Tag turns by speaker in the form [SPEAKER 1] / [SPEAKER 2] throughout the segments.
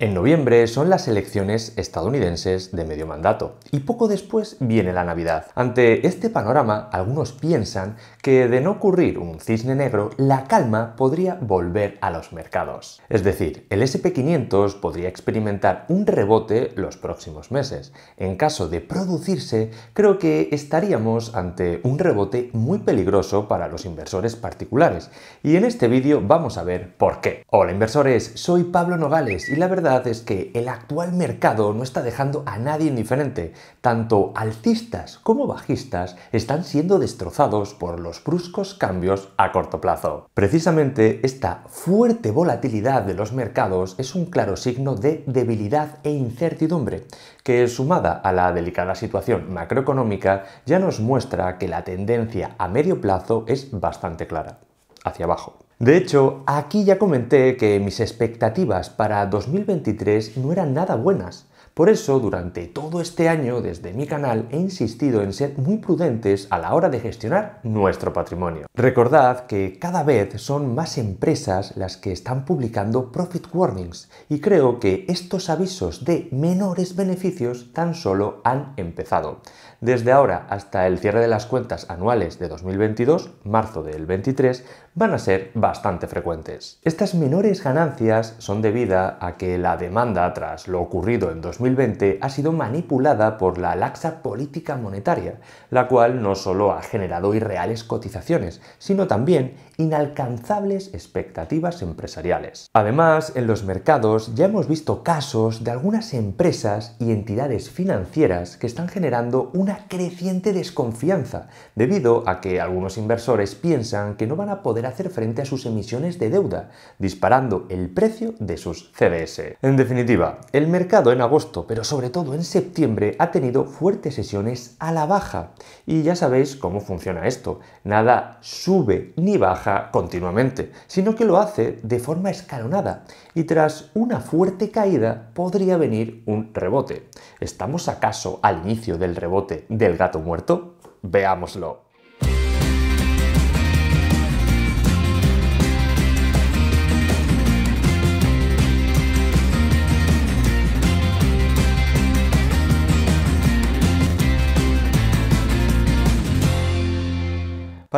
[SPEAKER 1] En noviembre son las elecciones estadounidenses de medio mandato y poco después viene la Navidad. Ante este panorama, algunos piensan que de no ocurrir un cisne negro, la calma podría volver a los mercados. Es decir, el SP500 podría experimentar un rebote los próximos meses. En caso de producirse, creo que estaríamos ante un rebote muy peligroso para los inversores particulares. Y en este vídeo vamos a ver por qué. Hola inversores, soy Pablo Nogales y la verdad es que el actual mercado no está dejando a nadie indiferente. Tanto alcistas como bajistas están siendo destrozados por los bruscos cambios a corto plazo. Precisamente esta fuerte volatilidad de los mercados es un claro signo de debilidad e incertidumbre, que sumada a la delicada situación macroeconómica ya nos muestra que la tendencia a medio plazo es bastante clara, hacia abajo. De hecho, aquí ya comenté que mis expectativas para 2023 no eran nada buenas. Por eso, durante todo este año, desde mi canal, he insistido en ser muy prudentes a la hora de gestionar nuestro patrimonio. Recordad que cada vez son más empresas las que están publicando profit warnings y creo que estos avisos de menores beneficios tan solo han empezado. Desde ahora hasta el cierre de las cuentas anuales de 2022, marzo del 23, van a ser bastante frecuentes. Estas menores ganancias son debida a que la demanda tras lo ocurrido en 2020 ha sido manipulada por la laxa política monetaria, la cual no solo ha generado irreales cotizaciones, sino también inalcanzables expectativas empresariales. Además, en los mercados ya hemos visto casos de algunas empresas y entidades financieras que están generando una creciente desconfianza debido a que algunos inversores piensan que no van a poder hacer frente a sus emisiones de deuda, disparando el precio de sus CDS. En definitiva, el mercado en agosto, pero sobre todo en septiembre, ha tenido fuertes sesiones a la baja. Y ya sabéis cómo funciona esto. Nada sube ni baja continuamente, sino que lo hace de forma escalonada. Y tras una fuerte caída podría venir un rebote. ¿Estamos acaso al inicio del rebote del gato muerto? Veámoslo.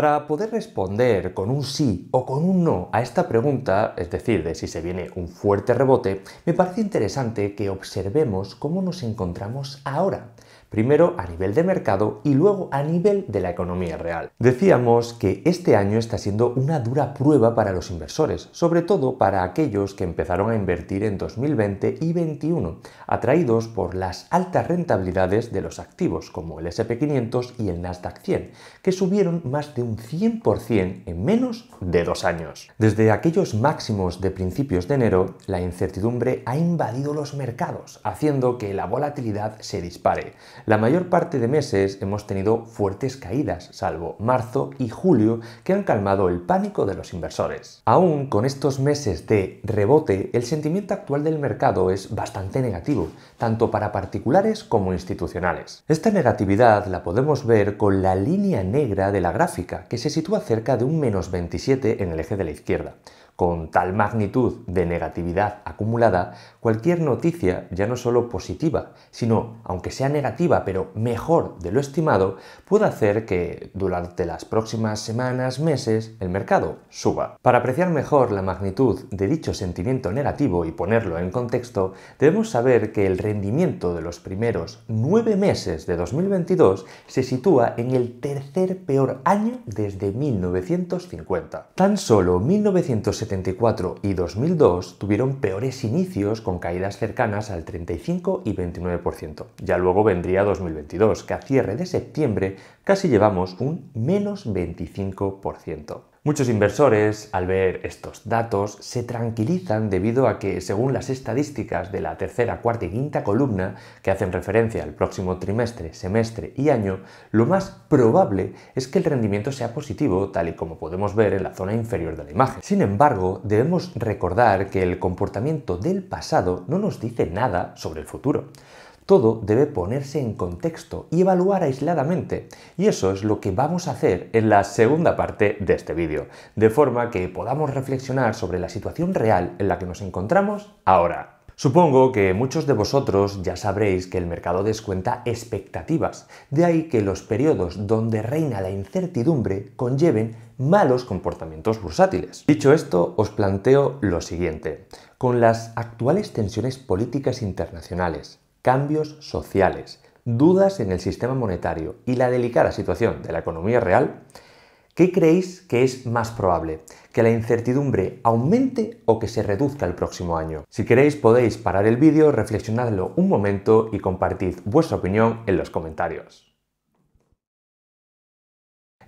[SPEAKER 1] Para poder responder con un sí o con un no a esta pregunta, es decir, de si se viene un fuerte rebote, me parece interesante que observemos cómo nos encontramos ahora primero a nivel de mercado y luego a nivel de la economía real. Decíamos que este año está siendo una dura prueba para los inversores, sobre todo para aquellos que empezaron a invertir en 2020 y 2021, atraídos por las altas rentabilidades de los activos como el SP500 y el Nasdaq 100, que subieron más de un 100% en menos de dos años. Desde aquellos máximos de principios de enero, la incertidumbre ha invadido los mercados, haciendo que la volatilidad se dispare. La mayor parte de meses hemos tenido fuertes caídas, salvo marzo y julio, que han calmado el pánico de los inversores. Aún con estos meses de rebote, el sentimiento actual del mercado es bastante negativo, tanto para particulares como institucionales. Esta negatividad la podemos ver con la línea negra de la gráfica, que se sitúa cerca de un menos 27 en el eje de la izquierda con tal magnitud de negatividad acumulada, cualquier noticia, ya no solo positiva, sino, aunque sea negativa, pero mejor de lo estimado, puede hacer que durante las próximas semanas, meses, el mercado suba. Para apreciar mejor la magnitud de dicho sentimiento negativo y ponerlo en contexto, debemos saber que el rendimiento de los primeros nueve meses de 2022 se sitúa en el tercer peor año desde 1950. Tan solo 1970 1974 y 2002 tuvieron peores inicios con caídas cercanas al 35 y 29%. Ya luego vendría 2022, que a cierre de septiembre casi llevamos un menos 25%. Muchos inversores, al ver estos datos, se tranquilizan debido a que, según las estadísticas de la tercera, cuarta y quinta columna, que hacen referencia al próximo trimestre, semestre y año, lo más probable es que el rendimiento sea positivo, tal y como podemos ver en la zona inferior de la imagen. Sin embargo, debemos recordar que el comportamiento del pasado no nos dice nada sobre el futuro. Todo debe ponerse en contexto y evaluar aisladamente. Y eso es lo que vamos a hacer en la segunda parte de este vídeo, de forma que podamos reflexionar sobre la situación real en la que nos encontramos ahora. Supongo que muchos de vosotros ya sabréis que el mercado descuenta expectativas, de ahí que los periodos donde reina la incertidumbre conlleven malos comportamientos bursátiles. Dicho esto, os planteo lo siguiente. Con las actuales tensiones políticas internacionales, cambios sociales, dudas en el sistema monetario y la delicada situación de la economía real, ¿qué creéis que es más probable? ¿Que la incertidumbre aumente o que se reduzca el próximo año? Si queréis podéis parar el vídeo, reflexionadlo un momento y compartid vuestra opinión en los comentarios.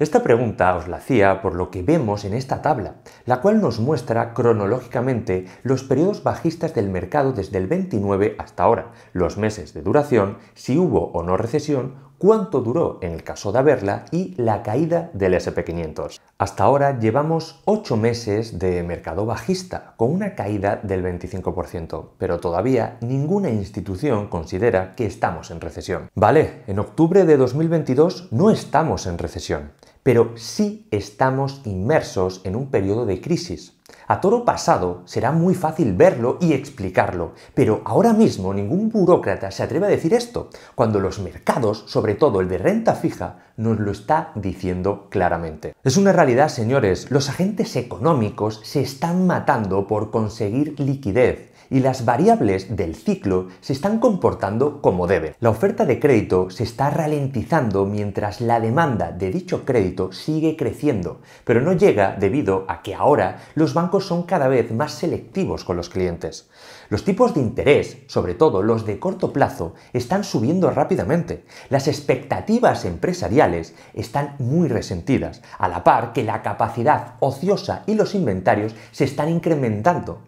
[SPEAKER 1] Esta pregunta os la hacía por lo que vemos en esta tabla, la cual nos muestra cronológicamente los periodos bajistas del mercado desde el 29 hasta ahora, los meses de duración, si hubo o no recesión, cuánto duró en el caso de haberla y la caída del SP500. Hasta ahora llevamos 8 meses de mercado bajista, con una caída del 25%, pero todavía ninguna institución considera que estamos en recesión. Vale, en octubre de 2022 no estamos en recesión, pero sí estamos inmersos en un periodo de crisis a toro pasado será muy fácil verlo y explicarlo, pero ahora mismo ningún burócrata se atreve a decir esto, cuando los mercados, sobre todo el de renta fija, nos lo está diciendo claramente. Es una realidad, señores, los agentes económicos se están matando por conseguir liquidez y las variables del ciclo se están comportando como debe. La oferta de crédito se está ralentizando mientras la demanda de dicho crédito sigue creciendo, pero no llega debido a que ahora los bancos son cada vez más selectivos con los clientes. Los tipos de interés, sobre todo los de corto plazo, están subiendo rápidamente. Las expectativas empresariales están muy resentidas, a la par que la capacidad ociosa y los inventarios se están incrementando.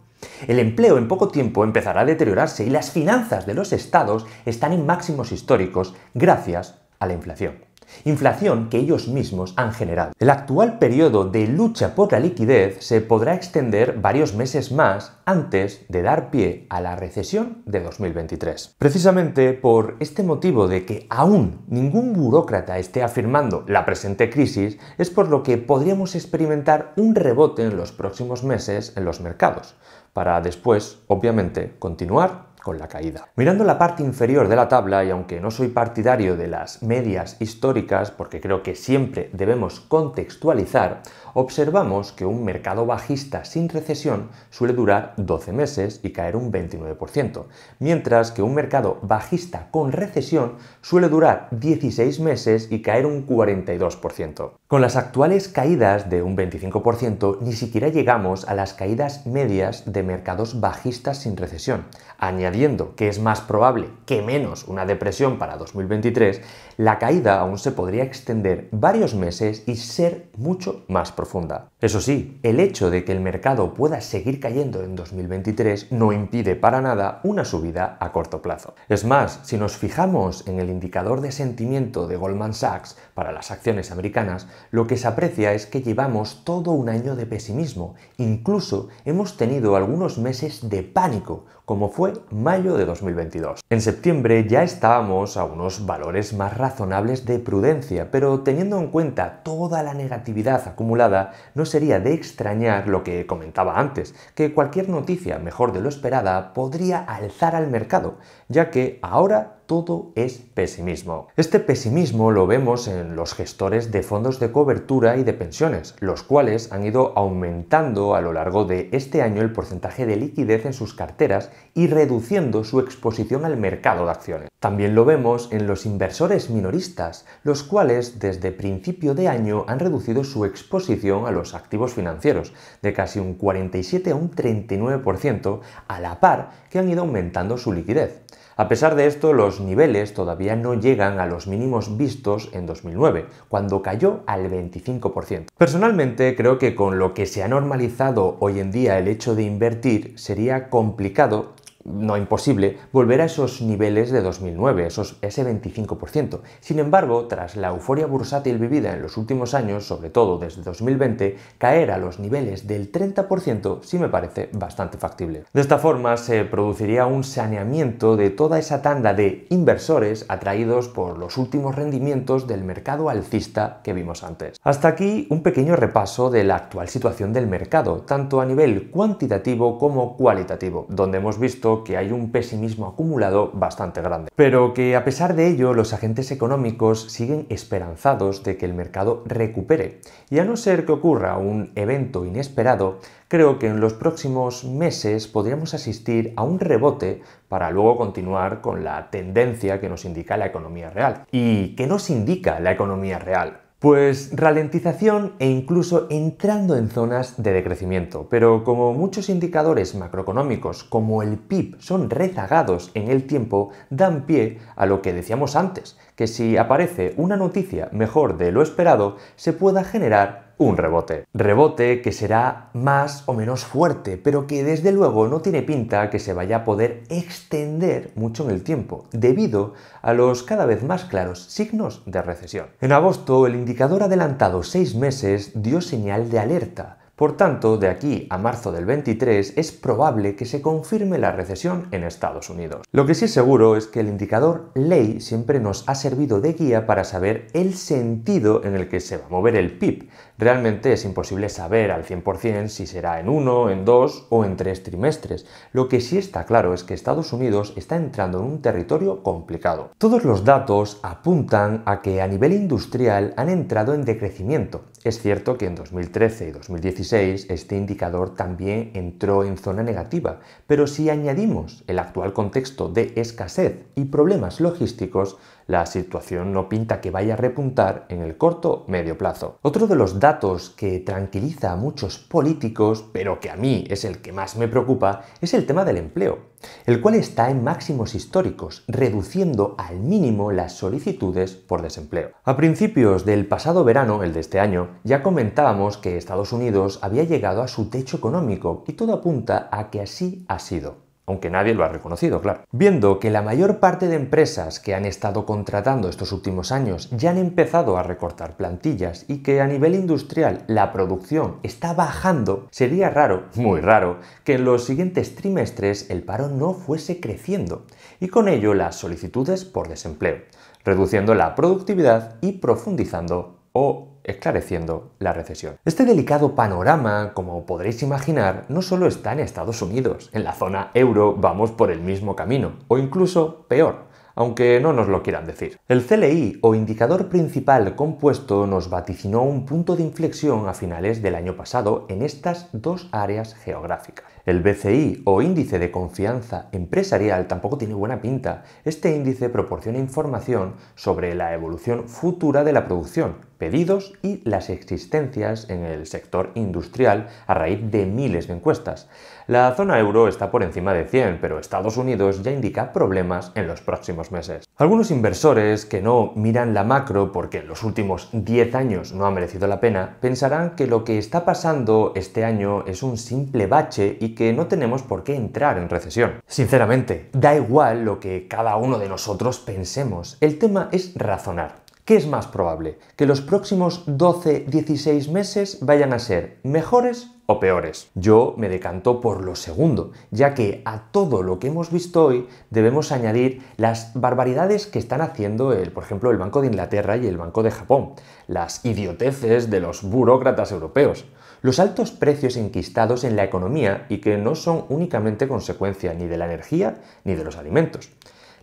[SPEAKER 1] El empleo en poco tiempo empezará a deteriorarse y las finanzas de los estados están en máximos históricos gracias a la inflación. Inflación que ellos mismos han generado. El actual periodo de lucha por la liquidez se podrá extender varios meses más antes de dar pie a la recesión de 2023. Precisamente por este motivo de que aún ningún burócrata esté afirmando la presente crisis, es por lo que podríamos experimentar un rebote en los próximos meses en los mercados para después, obviamente, continuar con la caída. Mirando la parte inferior de la tabla, y aunque no soy partidario de las medias históricas, porque creo que siempre debemos contextualizar, observamos que un mercado bajista sin recesión suele durar 12 meses y caer un 29%, mientras que un mercado bajista con recesión suele durar 16 meses y caer un 42%. Con las actuales caídas de un 25%, ni siquiera llegamos a las caídas medias de mercados bajistas sin recesión. Añadiendo que es más probable que menos una depresión para 2023, la caída aún se podría extender varios meses y ser mucho más profunda. Eso sí, el hecho de que el mercado pueda seguir cayendo en 2023 no impide para nada una subida a corto plazo. Es más, si nos fijamos en el indicador de sentimiento de Goldman Sachs para las acciones americanas, lo que se aprecia es que llevamos todo un año de pesimismo, incluso hemos tenido algunos meses de pánico, como fue mayo de 2022. En septiembre ya estábamos a unos valores más razonables de prudencia, pero teniendo en cuenta toda la negatividad acumulada, no sería de extrañar lo que comentaba antes, que cualquier noticia mejor de lo esperada podría alzar al mercado, ya que ahora todo es pesimismo. Este pesimismo lo vemos en los gestores de fondos de cobertura y de pensiones, los cuales han ido aumentando a lo largo de este año el porcentaje de liquidez en sus carteras y reduciendo su exposición al mercado de acciones. También lo vemos en los inversores minoristas, los cuales desde principio de año han reducido su exposición a los activos financieros de casi un 47 a un 39% a la par que han ido aumentando su liquidez. A pesar de esto, los niveles todavía no llegan a los mínimos vistos en 2009, cuando cayó al 25%. Personalmente, creo que con lo que se ha normalizado hoy en día el hecho de invertir, sería complicado no imposible, volver a esos niveles de 2009, esos, ese 25%. Sin embargo, tras la euforia bursátil vivida en los últimos años, sobre todo desde 2020, caer a los niveles del 30% sí me parece bastante factible. De esta forma se produciría un saneamiento de toda esa tanda de inversores atraídos por los últimos rendimientos del mercado alcista que vimos antes. Hasta aquí un pequeño repaso de la actual situación del mercado, tanto a nivel cuantitativo como cualitativo, donde hemos visto que hay un pesimismo acumulado bastante grande. Pero que a pesar de ello, los agentes económicos siguen esperanzados de que el mercado recupere. Y a no ser que ocurra un evento inesperado, creo que en los próximos meses podríamos asistir a un rebote para luego continuar con la tendencia que nos indica la economía real. ¿Y qué nos indica la economía real? Pues ralentización e incluso entrando en zonas de decrecimiento. Pero como muchos indicadores macroeconómicos como el PIB son rezagados en el tiempo, dan pie a lo que decíamos antes, que si aparece una noticia mejor de lo esperado, se pueda generar un rebote. Rebote que será más o menos fuerte, pero que desde luego no tiene pinta que se vaya a poder extender mucho en el tiempo, debido a los cada vez más claros signos de recesión. En agosto, el indicador adelantado 6 meses dio señal de alerta por tanto, de aquí a marzo del 23 es probable que se confirme la recesión en Estados Unidos. Lo que sí es seguro es que el indicador ley siempre nos ha servido de guía para saber el sentido en el que se va a mover el PIB. Realmente es imposible saber al 100% si será en uno, en dos o en tres trimestres. Lo que sí está claro es que Estados Unidos está entrando en un territorio complicado. Todos los datos apuntan a que a nivel industrial han entrado en decrecimiento. Es cierto que en 2013 y 2017 este indicador también entró en zona negativa, pero si añadimos el actual contexto de escasez y problemas logísticos, la situación no pinta que vaya a repuntar en el corto medio plazo. Otro de los datos que tranquiliza a muchos políticos, pero que a mí es el que más me preocupa, es el tema del empleo, el cual está en máximos históricos, reduciendo al mínimo las solicitudes por desempleo. A principios del pasado verano, el de este año, ya comentábamos que Estados Unidos había llegado a su techo económico y todo apunta a que así ha sido aunque nadie lo ha reconocido, claro. Viendo que la mayor parte de empresas que han estado contratando estos últimos años ya han empezado a recortar plantillas y que a nivel industrial la producción está bajando, sería raro, muy raro, que en los siguientes trimestres el paro no fuese creciendo y con ello las solicitudes por desempleo, reduciendo la productividad y profundizando o esclareciendo la recesión. Este delicado panorama, como podréis imaginar, no solo está en Estados Unidos, en la zona euro vamos por el mismo camino, o incluso peor aunque no nos lo quieran decir. El CLI, o indicador principal compuesto, nos vaticinó un punto de inflexión a finales del año pasado en estas dos áreas geográficas. El BCI o índice de confianza empresarial tampoco tiene buena pinta. Este índice proporciona información sobre la evolución futura de la producción, pedidos y las existencias en el sector industrial a raíz de miles de encuestas. La zona euro está por encima de 100, pero Estados Unidos ya indica problemas en los próximos meses. Algunos inversores que no miran la macro porque en los últimos 10 años no ha merecido la pena, pensarán que lo que está pasando este año es un simple bache y que no tenemos por qué entrar en recesión. Sinceramente, da igual lo que cada uno de nosotros pensemos, el tema es razonar. ¿Qué es más probable? ¿Que los próximos 12-16 meses vayan a ser mejores o peores? Yo me decanto por lo segundo, ya que a todo lo que hemos visto hoy debemos añadir las barbaridades que están haciendo, el, por ejemplo, el Banco de Inglaterra y el Banco de Japón, las idioteces de los burócratas europeos, los altos precios enquistados en la economía y que no son únicamente consecuencia ni de la energía ni de los alimentos.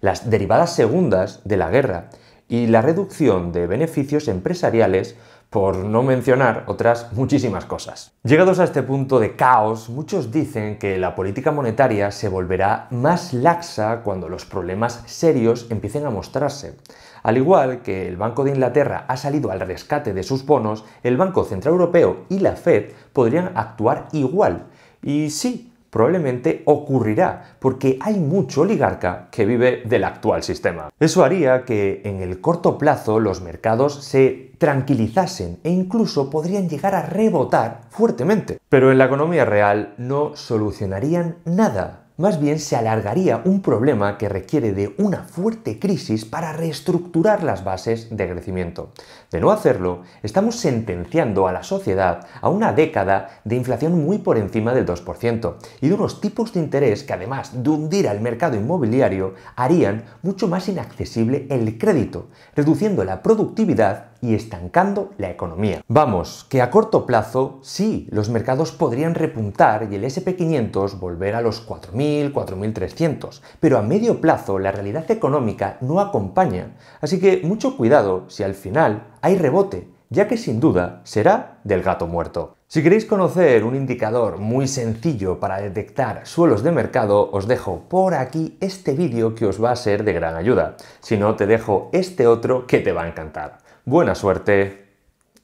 [SPEAKER 1] Las derivadas segundas de la guerra y la reducción de beneficios empresariales por no mencionar otras muchísimas cosas. Llegados a este punto de caos, muchos dicen que la política monetaria se volverá más laxa cuando los problemas serios empiecen a mostrarse. Al igual que el Banco de Inglaterra ha salido al rescate de sus bonos, el Banco Central Europeo y la Fed podrían actuar igual. Y sí, probablemente ocurrirá, porque hay mucho oligarca que vive del actual sistema. Eso haría que en el corto plazo los mercados se tranquilizasen e incluso podrían llegar a rebotar fuertemente. Pero en la economía real no solucionarían nada más bien se alargaría un problema que requiere de una fuerte crisis para reestructurar las bases de crecimiento. De no hacerlo, estamos sentenciando a la sociedad a una década de inflación muy por encima del 2% y de unos tipos de interés que además de hundir al mercado inmobiliario harían mucho más inaccesible el crédito, reduciendo la productividad y estancando la economía. Vamos, que a corto plazo sí, los mercados podrían repuntar y el SP500 volver a los 4.000, 4.300, pero a medio plazo la realidad económica no acompaña, así que mucho cuidado si al final hay rebote, ya que sin duda será del gato muerto. Si queréis conocer un indicador muy sencillo para detectar suelos de mercado, os dejo por aquí este vídeo que os va a ser de gran ayuda. Si no, te dejo este otro que te va a encantar. Buena suerte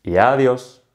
[SPEAKER 1] y adiós.